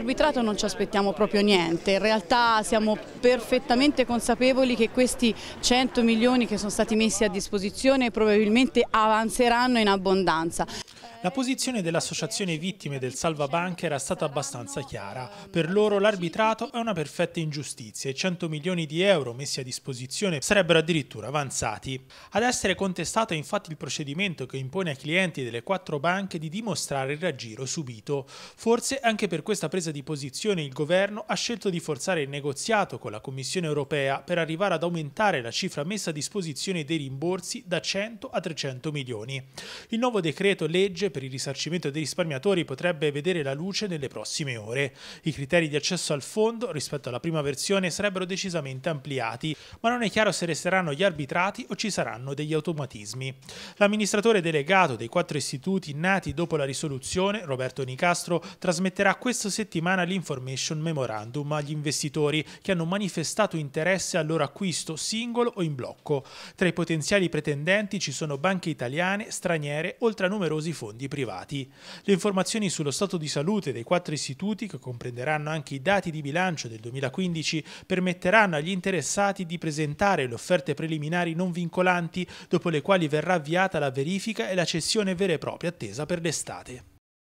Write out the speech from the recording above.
Dall'arbitrato non ci aspettiamo proprio niente, in realtà siamo perfettamente consapevoli che questi 100 milioni che sono stati messi a disposizione probabilmente avanzeranno in abbondanza. La posizione dell'associazione vittime del salvabanche era stata abbastanza chiara. Per loro l'arbitrato è una perfetta ingiustizia e 100 milioni di euro messi a disposizione sarebbero addirittura avanzati. Ad essere contestato è infatti il procedimento che impone ai clienti delle quattro banche di dimostrare il raggiro subito. Forse anche per questa presa di posizione il governo ha scelto di forzare il negoziato con la Commissione europea per arrivare ad aumentare la cifra messa a disposizione dei rimborsi da 100 a 300 milioni. Il nuovo decreto legge per il risarcimento dei risparmiatori potrebbe vedere la luce nelle prossime ore. I criteri di accesso al fondo rispetto alla prima versione sarebbero decisamente ampliati, ma non è chiaro se resteranno gli arbitrati o ci saranno degli automatismi. L'amministratore delegato dei quattro istituti nati dopo la risoluzione, Roberto Nicastro, trasmetterà questa settimana l'information memorandum agli investitori che hanno manifestato interesse al loro acquisto singolo o in blocco. Tra i potenziali pretendenti ci sono banche italiane, straniere, oltre a numerosi fondi fondi privati. Le informazioni sullo stato di salute dei quattro istituti, che comprenderanno anche i dati di bilancio del 2015, permetteranno agli interessati di presentare le offerte preliminari non vincolanti, dopo le quali verrà avviata la verifica e la cessione vera e propria attesa per l'estate.